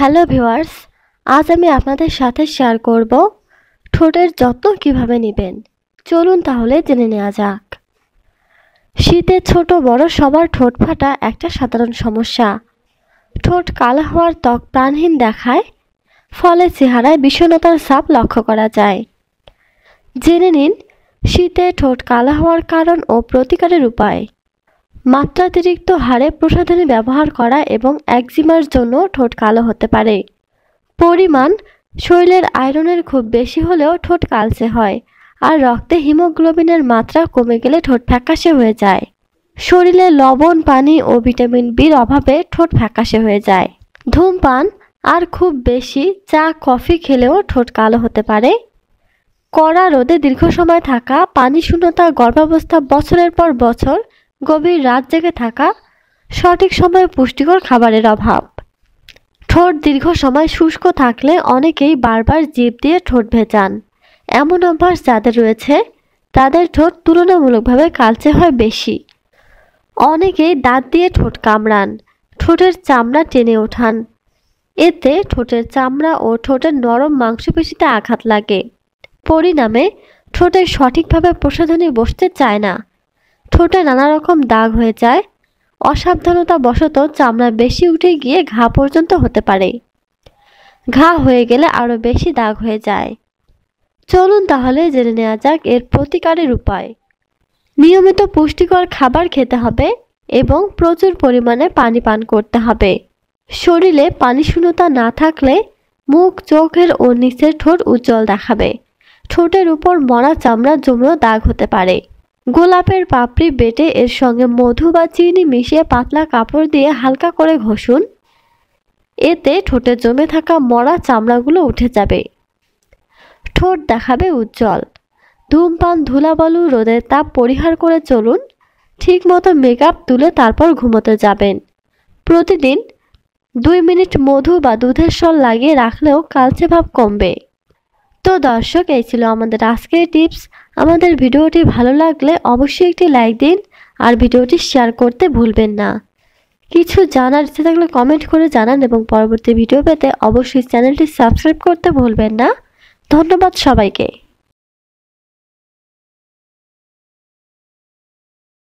hello viewers আজ আমি আপনাদের সাথে শেয়ার করব ঠোঁটের যত্ন কিভাবে নেবেন চলুন তাহলে জেনে নেওয়া যাক শীতে ছোট বড় সবার ঠোঁট ফাটা একটা সাধারণ সমস্যা ঠোঁট কালো হওয়ার ত্বক প্রাণহীন দেখায় ফলে চেহারায় বিষণ্ণতার সাপ লক্ষ্য করা যায় জেনে নিন শীতে ঠোঁট কালো হওয়ার কারণ ও প্রতিকারের উপায় মাত্রাতিরিক্ত হারে প্রসাধনী ব্যবহার করা এবং একজিমার জন্য ঠোঁট কালো হতে পারে পরিমাণ শরীরের আয়রনের খুব বেশি হলেও ঠোঁট কালচে হয় আর রক্তে হিমোগ্লোবিনের মাত্রা কমে গেলে ঠোঁট ফ্যাকাশে হয়ে যায় শরীরে লবণ পানি ও ভিটামিন বির অভাবে ঠোঁট ফ্যাকাশে হয়ে যায় ধূমপান আর খুব বেশি চা কফি খেলেও ঠোঁট কালো হতে পারে কড়া রোদে দীর্ঘ সময় থাকা পানি শূন্যতা গর্ভাবস্থা বছরের পর বছর গভীর রাত জেগে থাকা সঠিক সময়ে পুষ্টিকর খাবারের অভাব ঠোঁট দীর্ঘ সময় শুষ্ক থাকলে অনেকেই বারবার জিভ দিয়ে ঠোঁট ভেজান এমন অভ্যাস যাদের রয়েছে তাদের ঠোঁট তুলনামূলকভাবে কালচে হয় বেশি অনেকেই দাঁত দিয়ে ঠোঁট কামড়ান ঠোঁটের চামড়া টেনে ওঠান এতে ঠোঁটের চামড়া ও ঠোঁটের নরম মাংসপেশিতে আঘাত লাগে পরিণামে ঠোঁটের সঠিকভাবে প্রসাধনী বসতে চায় না ঠোঁটে নানা রকম দাগ হয়ে যায় অসাবধানতা বশত চামড়া বেশি উঠে গিয়ে ঘা পর্যন্ত হতে পারে ঘা হয়ে গেলে আরও বেশি দাগ হয়ে যায় চলুন তাহলে জেনে নেওয়া যাক এর প্রতিকারের উপায় নিয়মিত পুষ্টিকর খাবার খেতে হবে এবং প্রচুর পরিমাণে পানি পান করতে হবে শরীরে পানি শূন্যতা না থাকলে মুখ চোখের ও নিচের ঠোঁট উজ্জ্বল দেখাবে ঠোঁটের উপর মরা চামড়া জমেও দাগ হতে পারে গোলাপের পাপড়ি বেটে এর সঙ্গে মধু বা চিনি মিশিয়ে পাতলা কাপড় দিয়ে হালকা করে ঘষুন এতে ঠোঁটে জমে থাকা মরা চামড়াগুলো উঠে যাবে ঠোঁট দেখাবে উজ্জ্বল ধূমপান ধুলাবালু রোদের তাপ পরিহার করে চলুন ঠিক মতো মেকআপ তুলে তারপর ঘুমোতে যাবেন প্রতিদিন দুই মিনিট মধু বা দুধের সল লাগিয়ে রাখলেও কালচে ভাব কমবে তো দর্শক এই ছিল আমাদের আজকের টিপস আমাদের ভিডিওটি ভালো লাগলে অবশ্যই একটি লাইক দিন আর ভিডিওটি শেয়ার করতে ভুলবেন না কিছু জানার ইচ্ছে থাকলে কমেন্ট করে জানান এবং পরবর্তী ভিডিও পেতে অবশ্যই চ্যানেলটি সাবস্ক্রাইব করতে ভুলবেন না ধন্যবাদ সবাইকে